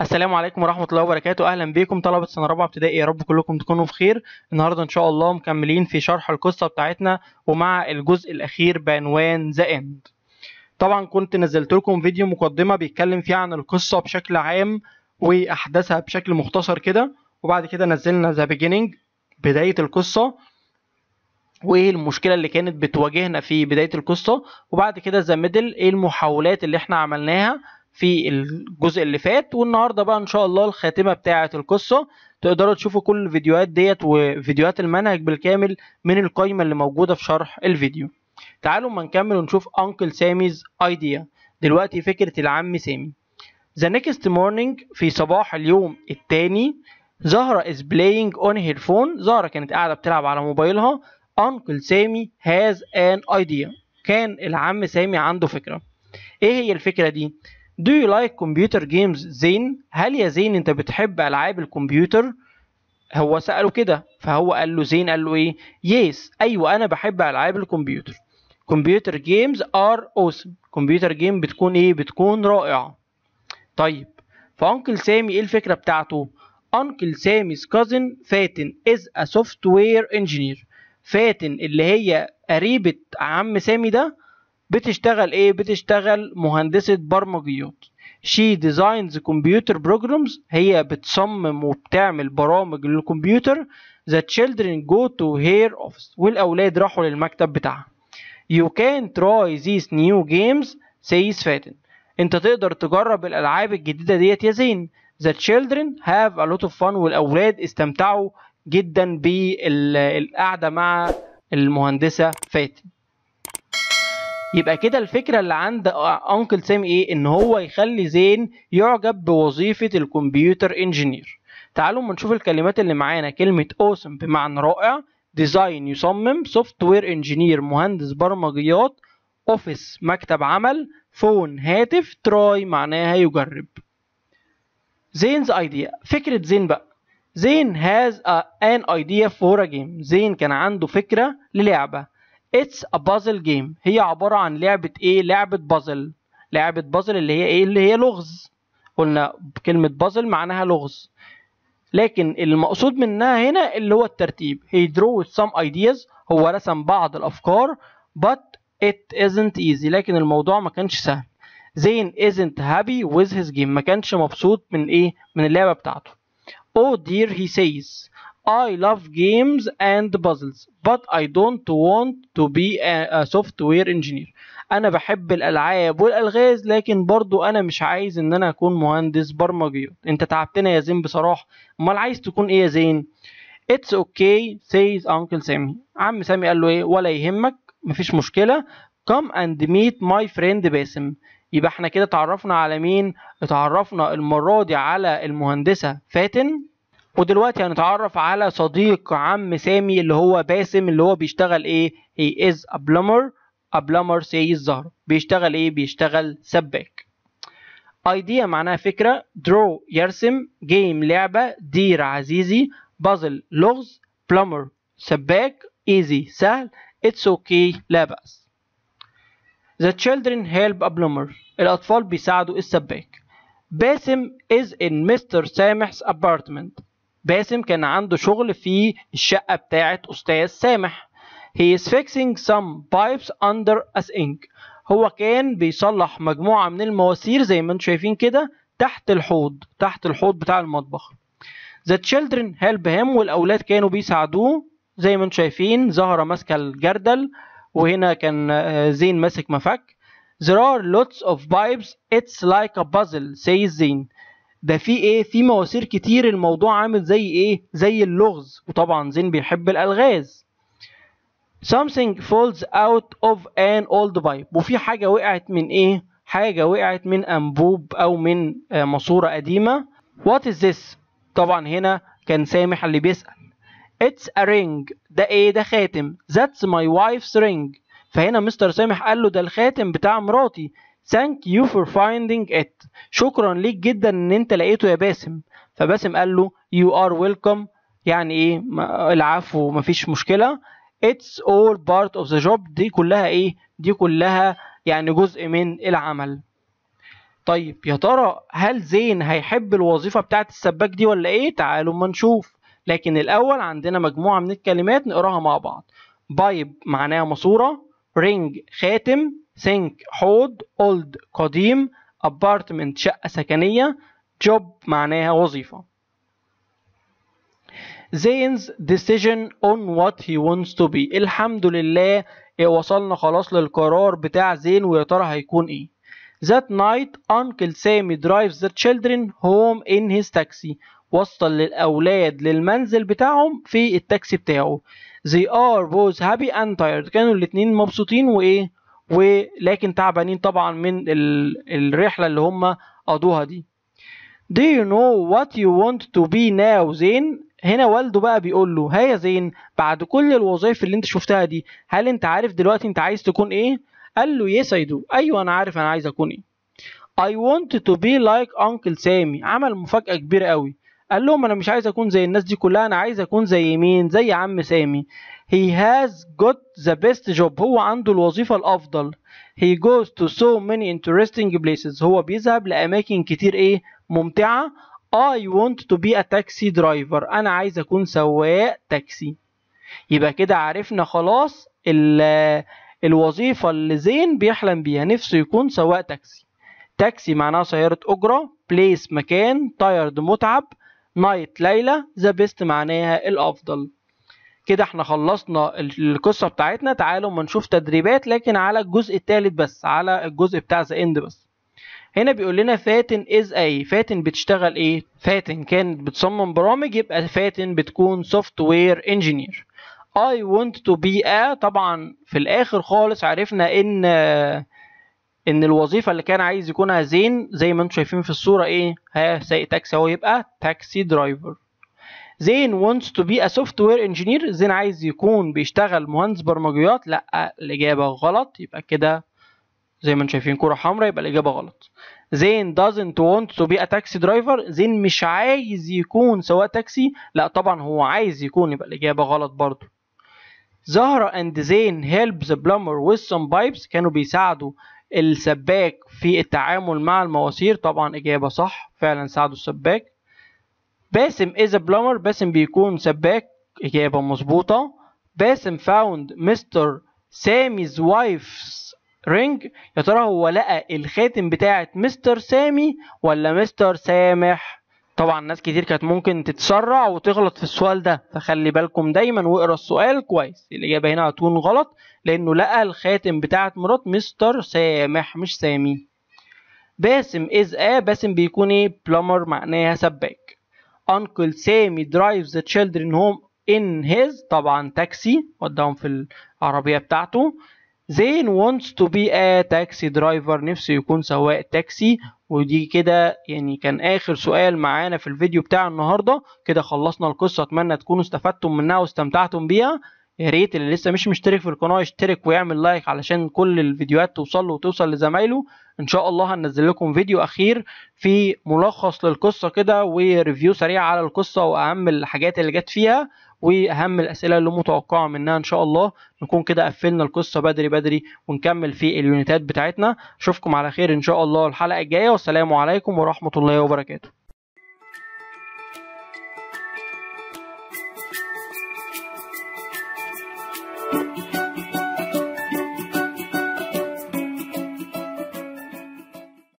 السلام عليكم ورحمة الله وبركاته أهلا بكم طلبة سنة رابعة ابتدائي يا رب كلكم تكونوا بخير النهاردة إن شاء الله مكملين في شرح القصة بتاعتنا ومع الجزء الأخير بعنوان ذا إند طبعا كنت نزلت لكم فيديو مقدمة بيتكلم فيها عن القصة بشكل عام وأحداثها بشكل مختصر كده وبعد كده نزلنا ذا بيجينينج بداية القصة وايه المشكله اللي كانت بتواجهنا في بدايه القصه وبعد كده ذا ميدل ايه المحاولات اللي احنا عملناها في الجزء اللي فات والنهارده بقى ان شاء الله الخاتمه بتاعه القصه تقدروا تشوفوا كل الفيديوهات ديت وفيديوهات المنهج بالكامل من القائمه اللي موجوده في شرح الفيديو تعالوا ما نكمل ونشوف انكل ساميز ايديا دلوقتي فكره العم سامي ذا نيكست مورنينج في صباح اليوم الثاني زهرة is playing on her phone زهرة كانت قاعدة بتلعب على موبايلها Uncle سامي has an idea كان العم سامي عنده فكرة ايه هي الفكرة دي Do you like computer games زين؟ هل يا زين انت بتحب العاب الكمبيوتر؟ هو سأله كده فهو قال له زين قال له ايه؟ يس ايوه انا بحب العاب الكمبيوتر. كمبيوتر جيمز ار اوسم كمبيوتر جيم بتكون ايه؟ بتكون رائعة. طيب فانكل سامي ايه الفكرة بتاعته؟ انكل سامي's cousin فاتن از a software engineer. فاتن اللي هي قريبة عم سامي ده بتشتغل ايه بتشتغل مهندسه برمجيات شي ديزاينز كمبيوتر بروجرامز هي بتصمم وبتعمل برامج للكمبيوتر the children go to her office والاولاد راحوا للمكتب بتاعها you can try these new games says فاتن انت تقدر تجرب الالعاب الجديده ديت يا زين the children have a lot of fun والاولاد استمتعوا جدا بالقعده مع المهندسه فاتن يبقى كده الفكره اللي عند انكل سام ايه ان هو يخلي زين يعجب بوظيفه الكمبيوتر انجينير تعالوا ما نشوف الكلمات اللي معانا كلمه اوسم awesome بمعنى رائع ديزاين يصمم سوفت وير انجينير مهندس برمجيات اوفيس مكتب عمل فون هاتف تراي معناها يجرب زينز ايديا فكره زين بقى زين هاز ان ايديا فور ا جيم زين كان عنده فكره للعبه It's a puzzle game هي عبارة عن لعبة ايه؟ لعبة بازل لعبة بازل اللي هي ايه؟ اللي هي لغز قلنا كلمة بازل معناها لغز لكن المقصود منها هنا اللي هو الترتيب he drew some ideas هو رسم بعض الأفكار but it isn't easy لكن الموضوع ما كانش سهل زين isn't happy with his game ما كانش مبسوط من ايه من اللعبة بتاعته oh dear he says I love games and puzzles but I don't want to be a, a software engineer انا بحب الالعاب والالغاز لكن برضو انا مش عايز ان انا اكون مهندس برمجيات انت تعبتنا يا زين بصراحه امال عايز تكون ايه يا زين اتس اوكي سيز انكل سامي عم سامي قال له ايه ولا يهمك مفيش مشكله come and meet my friend باسم يبقى احنا كده اتعرفنا على مين اتعرفنا المره دي على المهندسه فاتن ودلوقتي هنتعرف على صديق عم سامي اللي هو باسم اللي هو بيشتغل ايه he is a plumber a plumber سي الزهر بيشتغل ايه بيشتغل سباك ايديا معناها فكرة draw يرسم game لعبة دير عزيزي بازل لغز plumber سباك easy سهل اوكي okay لا بأس the children help a plumber الأطفال بيساعدوا السباك باسم is in Mr. سامح's apartment باسم كان عنده شغل في الشقة بتاعة أستاذ سامح He is fixing some pipes under a sink هو كان بيصلح مجموعة من المواسير زي ما انتم شايفين كده تحت الحوض تحت الحوض بتاع المطبخ The children help him والأولاد كانوا بيساعدوه زي ما انتم شايفين زهرة ماسكة الجردل وهنا كان آه، زين ماسك مفك There are lots of pipes it's like a puzzle says زين ده في ايه في مواسير كتير الموضوع عامل زي ايه زي اللغز وطبعا زين بيحب الالغاز something falls out of an old pipe وفي حاجة وقعت من ايه حاجة وقعت من انبوب او من آه، ماسورة قديمة what is this طبعا هنا كان سامح اللي بيسأل it's a ring ده ايه ده خاتم that's my wife's ring فهنا مستر سامح قال له ده الخاتم بتاع مراتي ثانك يو فور فايندينج ات شكرا ليك جدا ان انت لقيته يا باسم فباسم قال له يو ار ويلكم يعني ايه العفو مفيش مشكله اتس اول بارت اوف ذا جوب دي كلها ايه دي كلها يعني جزء من العمل طيب يا ترى هل زين هيحب الوظيفه بتاعه السباك دي ولا ايه تعالوا اما نشوف لكن الاول عندنا مجموعه من الكلمات نقراها مع بعض بايب معناها ماسوره رينج خاتم سينك حوض اولد قديم ابارتمنت شقة سكنية جوب معناها وظيفة زينز decision on what he wants to be الحمد لله إيه، وصلنا خلاص للقرار بتاع زين ويا ترى هيكون ايه That night Uncle Sammy drives the children home in his taxi وصل للأولاد للمنزل بتاعهم في التاكسي بتاعه They are both happy and tired كانوا الاتنين مبسوطين وإيه ولكن تعبانين طبعا من الرحله اللي هم قضوها دي Do you know what you want to be now زين هنا والده بقى بيقول له هيا زين بعد كل الوظائف اللي انت شفتها دي هل انت عارف دلوقتي انت عايز تكون ايه قال له يس اي دو ايوه انا عارف انا عايز اكون ايه I want to be like uncle سامي عمل مفاجأة كبيرة قوي قال لهم انا مش عايز اكون زي الناس دي كلها انا عايز اكون زي مين زي عم سامي he has got the best job هو عنده الوظيفة الأفضل he goes to so many interesting places هو بيذهب لأماكن كتير إيه ممتعة I want to be a taxi driver أنا عايز أكون سواق تاكسي يبقى كده عرفنا خلاص الوظيفة اللي زين بيحلم بيها نفسه يكون سواق تاكسي تاكسي معناها سيارة أجرة بليس مكان تايرد متعب نايت ليلة ذا بيست معناها الأفضل كده احنا خلصنا القصه بتاعتنا تعالوا ما نشوف تدريبات لكن على الجزء الثالث بس على الجزء بتاع ذا اند بس هنا بيقول لنا فاتن از اي فاتن بتشتغل ايه فاتن كانت بتصمم برامج يبقى فاتن بتكون سوفت وير انجينير اي وونت تو بي ا طبعا في الاخر خالص عرفنا ان ان الوظيفه اللي كان عايز يكونها زين زي ما انتم شايفين في الصوره ايه ها سايق تاكسي اهو يبقى تاكسي درايفر زين wants to be a software engineer زين عايز يكون بيشتغل مهندس برمجيات لا الاجابه غلط يبقى كده زي ما انتم شايفين كورة حمراء يبقى الاجابه غلط زين doesn't want to be a taxi driver زين مش عايز يكون سواء تاكسي لا طبعا هو عايز يكون يبقى الاجابه غلط برضو زهرة and زين help the plumber with some pipes كانوا بيساعدوا السباك في التعامل مع المواسير طبعا إجابة صح فعلا ساعدوا السباك باسم از بلومر باسم بيكون سباك إجابة مظبوطة باسم فاوند مستر سامي's wife's رينج يا ترى هو لقى الخاتم بتاعة مستر سامي ولا مستر سامح طبعا ناس كتير كانت ممكن تتسرع وتغلط في السؤال ده فخلي بالكم دايما واقرا السؤال كويس الاجابه هنا هتكون غلط لانه لقى الخاتم بتاعه مرات مستر سامح مش سامي باسم از ا باسم بيكون ايه بلومر معناها سباك Uncle Sammy drives the children home in his طبعا تاكسي وداهم في العربية بتاعته Zane wants to be a taxi driver نفسه يكون سواق تاكسي ودي كده يعني كان اخر سؤال معانا في الفيديو بتاع النهارده كده خلصنا القصه اتمنى تكونوا استفدتم منها واستمتعتم بيها يا ريت اللي لسه مش مشترك في القناه يشترك ويعمل لايك علشان كل الفيديوهات توصل له وتوصل لزمايله ان شاء الله هنزل لكم فيديو اخير في ملخص للقصه كده وريفيو سريع على القصه واهم الحاجات اللي جت فيها واهم الاسئله اللي متوقعه منها ان شاء الله نكون كده قفلنا القصه بدري بدري ونكمل في اليونيتات بتاعتنا اشوفكم على خير ان شاء الله الحلقه الجايه والسلام عليكم ورحمه الله وبركاته